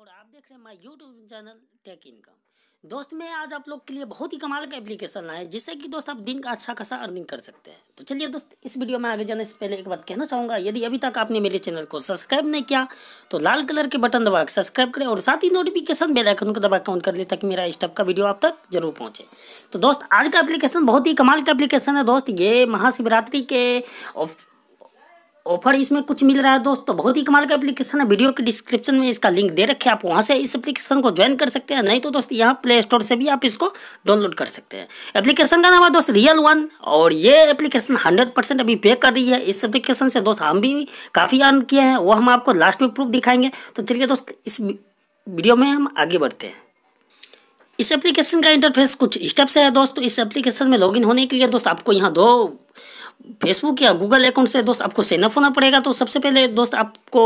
और आप देख रहे हैं my YouTube channel tech income दोस्त मैं आज आप लोग के लिए बहुत ही कमाल का एप्लीकेशन लाए जिससे कि दोस्त आप दिन का अच्छा खासा अर्निंग कर सकते हैं तो चलिए दोस्त इस वीडियो में आगे जाने से पहले एक बात कहना चाहूँगा यदि अभी तक आपने मेरे चैनल को सब्सक्राइब नहीं किया तो लाल कलर के बटन दबा के सब्सक्राइब करें और साथ ही नोटिफिकेशन बेलाइकन को दबा ऑन कर लें ताकि मेरा इस का वीडियो आप तक जरूर पहुँचे तो दोस्त आज का एप्लीकेशन बहुत ही कमाल का एप्लीकेशन है दोस्त ये महाशिवरात्रि के ऑफर इसमें कुछ मिल रहा है दोस्तों तो बहुत ही कमाल का एप्लीकेशन है वीडियो के डिस्क्रिप्शन में इसका लिंक दे रखे आप वहाँ से इस एप्लीकेशन को ज्वाइन कर सकते हैं नहीं तो दोस्तों यहाँ प्ले स्टोर से भी आप इसको डाउनलोड कर सकते हैं एप्लीकेशन का नाम है दोस्त रियल वन और ये एप्लीकेशन हंड्रेड अभी पे कर रही है इस एप्लीकेशन से दोस्त हम भी काफ़ी अर्न किए हैं वो हम आपको लास्ट में प्रूफ दिखाएंगे तो चलिए दोस्त इस वीडियो में हम आगे बढ़ते हैं इस एप्लीकेशन का इंटरफेस कुछ स्टेप्स है दोस्तों इस एप्लीकेशन में लॉगिन होने के लिए दोस्त आपको यहाँ दो फेसबुक या गूगल अकाउंट से दोस्त आपको सेनअप होना पड़ेगा तो सबसे पहले दोस्त आपको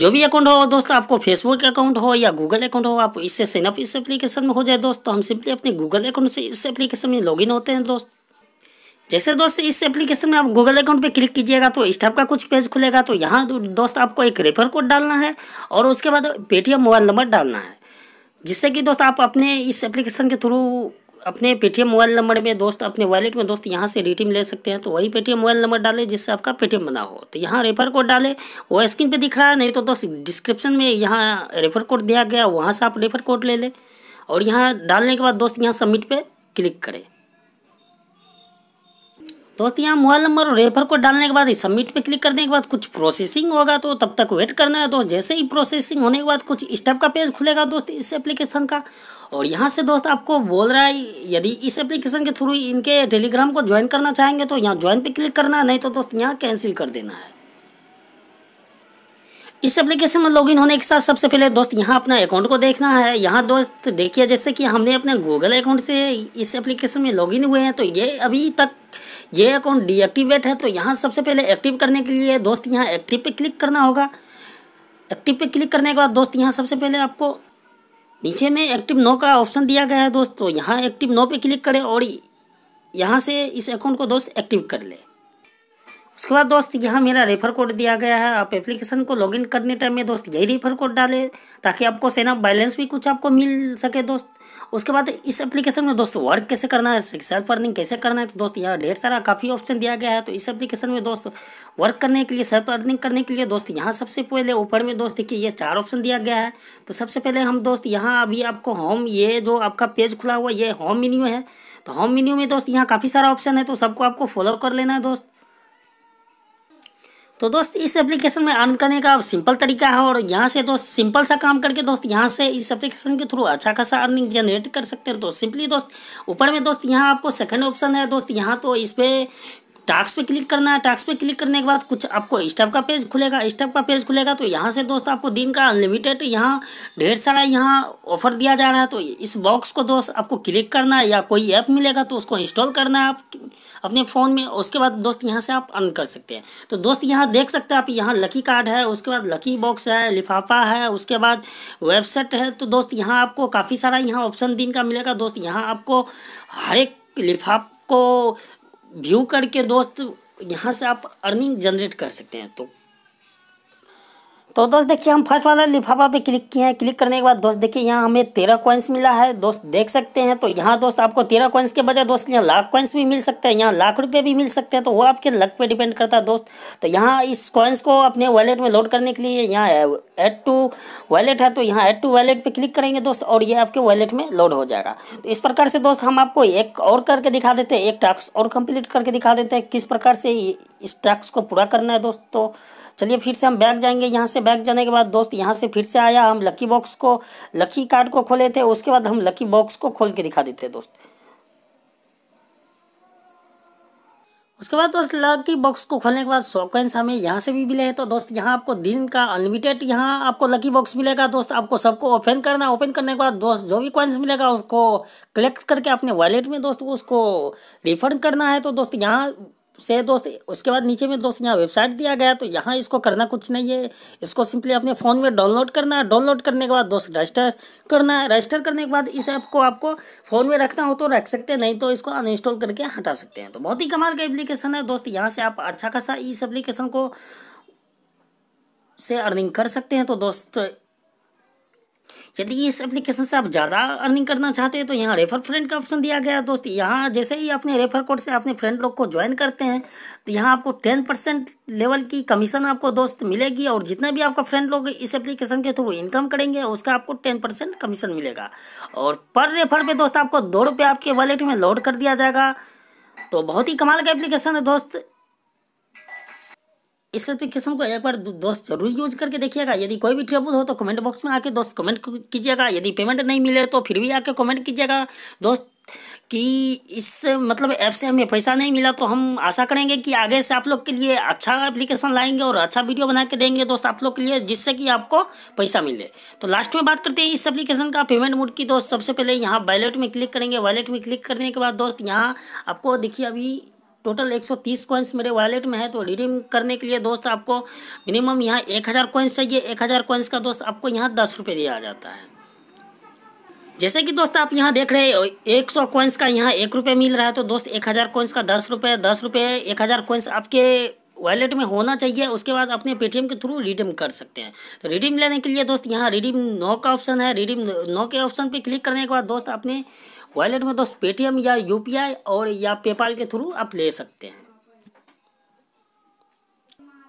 जो भी अकाउंट हो दोस्त आपको फेसबुक अकाउंट हो या गूगल अकाउंट हो आप इससे सेनअप इस एप्लीकेशन में हो जाए दोस्त तो हम सिंपली अपने गूगल अकाउंट से इस एप्लीकेशन में लॉग होते हैं दोस्त जैसे दोस्त इस एप्लीकेशन में आप गूगल अकाउंट पे क्लिक कीजिएगा तो इस टाइप का कुछ पेज खुलेगा तो यहाँ दोस्त आपको एक रेफर कोड डालना है और उसके बाद पेटीएम मोबाइल नंबर डालना है जिससे कि दोस्त आप अपने इस एप्लीकेशन के थ्रू अपने पेटीएम मोबाइल नंबर में दोस्त अपने वॉलेट में दोस्त यहाँ से रिटीम ले सकते हैं तो वही पेटीएम मोबाइल नंबर डालें जिससे आपका पेटीएम बना हो तो यहाँ रेफर कोड डालें वो स्क्रीन पे दिख रहा है नहीं तो दोस्त डिस्क्रिप्शन में यहाँ रेफर कोड दिया गया वहाँ से आप रेफर कोड ले लें और यहाँ डालने के बाद दोस्त यहाँ सबमिट पर क्लिक करें दोस्तों यहाँ मोबाइल नंबर और रेफर को डालने के बाद सबमिट पे क्लिक करने के बाद कुछ प्रोसेसिंग होगा तो तब तक वेट करना है दोस्त जैसे ही प्रोसेसिंग होने के बाद कुछ स्टेप का पेज खुलेगा दोस्त इस एप्लीकेशन का और यहाँ से दोस्त आपको बोल रहा है यदि इस एप्लीकेशन के थ्रू इनके टेलीग्राम को ज्वाइन करना चाहेंगे तो यहाँ ज्वाइन पर क्लिक करना है नहीं तो दोस्त यहाँ कैंसिल कर देना है इस एप्लीकेशन में लॉगिन होने के साथ सबसे पहले दोस्त यहाँ अपना अकाउंट को देखना है यहाँ दोस्त देखिए जैसे कि हमने अपने गूगल अकाउंट से इस एप्लीकेशन में लॉगिन हुए हैं तो ये अभी तक ये अकाउंट डीएक्टिवेट है तो यहाँ सबसे पहले एक्टिव करने के लिए दोस्त यहाँ एक्टिव पे क्लिक करना होगा एक्टिव पे क्लिक करने के बाद दोस्त यहाँ सबसे पहले आपको नीचे में एक्टिव नो का ऑप्शन दिया गया है दोस्त तो यहाँ एक्टिव नो पे क्लिक करें और यहाँ से इस अकाउंट को दोस्त एक्टिव कर ले उसके बाद दोस्त यहाँ मेरा रेफर कोड दिया गया है आप एप्लीकेशन को लॉगिन करने टाइम में दोस्त यही रेफर कोड डालें ताकि आपको सेना बैलेंस भी कुछ आपको मिल सके दोस्त उसके बाद इस एप्लीकेशन में दोस्त वर्क कैसे करना है सेल्फ अर्निंग कैसे करना है तो दोस्त यहाँ ढेर सारा काफ़ी ऑप्शन दिया गया है तो इस एप्लीकेशन में दोस्त वर्क करने के लिए सेल्फ अर्निंग करने के लिए दोस्त यहाँ सबसे पहले ऊपर में दोस्त देखिए ये चार ऑप्शन दिया गया है तो सबसे पहले हम दोस्त यहाँ अभी आपको होम ये जो आपका पेज खुला हुआ ये होम मेन्यू है तो होम मेन्यू में दोस्त यहाँ काफ़ी सारा ऑप्शन है तो सबको आपको फॉलो कर लेना है दोस्त तो दोस्त इस एप्लीकेशन में अर्न करने का सिंपल तरीका है और यहाँ से दोस्त तो सिंपल सा काम करके दोस्त यहाँ से इस एप्लीकेशन के थ्रू अच्छा खासा अर्निंग जनरेट कर सकते हैं तो सिंपली दोस्त ऊपर में दोस्त यहाँ आपको सेकंड ऑप्शन है दोस्त यहाँ तो इस पर टास्क पे क्लिक करना है टास्क पे क्लिक करने के बाद कुछ आपको इस टाइप का पेज खुलेगा इस टाइप का पेज खुलेगा तो यहाँ से दोस्त आपको दिन का अनलिमिटेड यहाँ ढेर सारा यहाँ ऑफर दिया जा रहा है तो इस बॉक्स को दोस्त आपको क्लिक करना है या कोई ऐप मिलेगा तो उसको इंस्टॉल करना है आप अपने फ़ोन में उसके बाद दोस्त यहाँ से आप अर्न कर सकते हैं तो दोस्त यहाँ देख सकते हैं आप यहाँ लकी कार्ड है उसके बाद लकी बॉक्स है लिफाफा है उसके बाद वेबसाइट है तो दोस्त यहाँ आपको काफ़ी सारा यहाँ ऑप्शन दिन का मिलेगा दोस्त यहाँ आपको हर एक लिफाफ को व्यू करके दोस्त यहाँ से आप अर्निंग जनरेट कर सकते हैं तो तो दोस्त देखिए हम फर्स्ट वाला लिफाफा पे क्लिक किए हैं क्लिक करने के बाद दोस्त देखिए यहाँ हमें तेरह कॉइन्स मिला है दोस्त देख सकते हैं तो यहाँ दोस्त आपको तेरह कॉइन्स के बजाय दोस्त यहाँ लाख कॉइन्स भी मिल सकते हैं यहाँ लाख रुपए भी मिल सकते हैं तो वो आपके लक पे डिपेंड करता है दोस्त तो यहाँ इस कॉइन्स को अपने वॉलेट में लोड करने के लिए यहाँ एड टू वॉलेट है तो यहाँ एड टू वॉलेट पर क्लिक करेंगे दोस्त और ये आपके वॉलेट में लोड हो जाएगा तो इस प्रकार से दोस्त हम आपको एक और करके दिखा देते हैं एक टास्क और कंप्लीट करके दिखा देते हैं किस प्रकार से इस टास्क को पूरा करना है दोस्त तो चलिए फिर से हम बैग जाएंगे यहाँ से बैक जाने के बाद दोस्त यहाँ से फिर से आया हम लकी बॉक्स को लकी कार्ड को खोले थे उसके बाद हम लकी बॉक्स को खोल के दिखा देते दोस्त उसके बाद दोस्त लकी बॉक्स को खोलने के बाद सौ कॉइन्स हमें यहाँ से भी मिले हैं तो दोस्त यहाँ आपको दिन का अनलिमिटेड यहाँ आपको लकी बॉक्स मिलेगा दोस्त आपको सबको ओपन करना ओपन करने के बाद दोस्त जो भी कॉइन्स मिलेगा उसको कलेक्ट करके अपने वॉलेट में दोस्त उसको रिफंड करना है तो दोस्त यहाँ से दोस्त उसके बाद नीचे में दोस्त यहाँ वेबसाइट दिया गया तो यहाँ इसको करना कुछ नहीं है इसको सिंपली अपने फ़ोन में डाउनलोड करना है डाउनलोड करने के बाद दोस्त रजिस्टर करना है रजिस्टर करने के बाद इस ऐप को आपको फ़ोन में रखना हो तो रख सकते हैं नहीं तो इसको अनइंस्टॉल करके हटा सकते हैं तो बहुत ही कमाल का एप्लीकेशन है दोस्त यहाँ से आप अच्छा खासा इस एप्लीकेशन को से अर्निंग कर सकते हैं तो दोस्त यदि इस एप्लीकेशन से आप ज़्यादा अर्निंग करना चाहते हैं तो यहाँ रेफर फ्रेंड का ऑप्शन दिया गया है दोस्त यहाँ जैसे ही अपने रेफर कोड से अपने फ्रेंड लोग को ज्वाइन करते हैं तो यहाँ आपको टेन परसेंट लेवल की कमीशन आपको दोस्त मिलेगी और जितना भी आपका फ्रेंड लोग इस एप्लीकेशन के थ्रू इनकम करेंगे उसका आपको टेन परसेंट कमीशन मिलेगा और पर रेफर पर दोस्त आपको दो रुपये आपके वॉलेट में लोड कर दिया जाएगा तो बहुत ही कमाल का एप्लीकेशन है दोस्त इस एप्लीकेशन को एक बार दोस्त जरूर यूज करके देखिएगा यदि कोई भी ट्रबल हो तो कमेंट बॉक्स में आके दोस्त कमेंट कीजिएगा यदि पेमेंट नहीं मिले तो फिर भी आके कमेंट कीजिएगा दोस्त कि इस मतलब ऐप से हमें पैसा नहीं मिला तो हम आशा करेंगे कि आगे से आप लोग के लिए अच्छा एप्लीकेशन लाएंगे और अच्छा वीडियो बना के देंगे दोस्त आप लोग के लिए जिससे कि आपको पैसा मिले तो लास्ट में बात करते हैं इस एप्लीकेशन का पेमेंट मोड की दोस्त सबसे पहले यहाँ वैलेट में क्लिक करेंगे वैलेट में क्लिक करने के बाद दोस्त यहाँ आपको देखिए अभी टोटल 130 कॉइन्स मेरे वॉलेट में है तो रिडीम करने के लिए दोस्त आपको मिनिमम यहाँ एक हज़ार कॉइन्स चाहिए एक हज़ार कॉइन्स का दोस्त आपको यहाँ दस रुपये दिया जाता है जैसे कि दोस्त आप यहाँ देख रहे हैं एक सौ कॉइन्स का यहाँ एक रुपये मिल रहा है तो दोस्त एक हज़ार कॉइन्स का दस रुपये दस रुपये एक हज़ार कॉइन्स आपके वॉलेट में होना चाहिए उसके बाद अपने पेटीएम के थ्रू रिडीम कर सकते हैं तो रिडीम लेने के लिए दोस्त यहाँ रिडीम नो का ऑप्शन है रिडीम नो के ऑप्शन पे क्लिक करने के बाद दोस्त अपने वॉलेट में दोस्त तो पेटीएम या यूपीआई और या पेपाल के थ्रू आप ले सकते हैं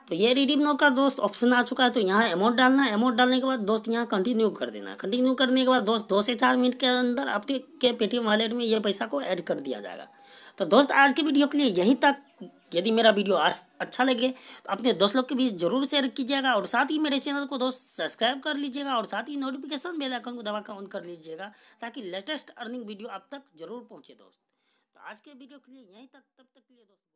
तो ये रिडीम नो का दोस्त ऑप्शन आ चुका है तो यहाँ अमाउंट डालना है अमाउंट डालने के बाद दोस्त यहाँ कंटिन्यू कर देना कंटिन्यू करने के बाद दोस्त दो से चार मिनट के अंदर आपके पेटीएम वॉलेट में ये पैसा को ऐड कर दिया जाएगा तो दोस्त आज की वीडियो के लिए यहीं तक यदि मेरा वीडियो अच्छा लगे तो अपने दोस्त लोग के बीच जरूर शेयर कीजिएगा और साथ ही मेरे चैनल को दोस्त सब्सक्राइब कर लीजिएगा और साथ ही नोटिफिकेशन बेल आइकन को दबाकर ऑन कर लीजिएगा ताकि लेटेस्ट अर्निंग वीडियो आप तक जरूर पहुँचे दोस्त तो आज के वीडियो के लिए यहीं तक तब तक के लिए दोस्त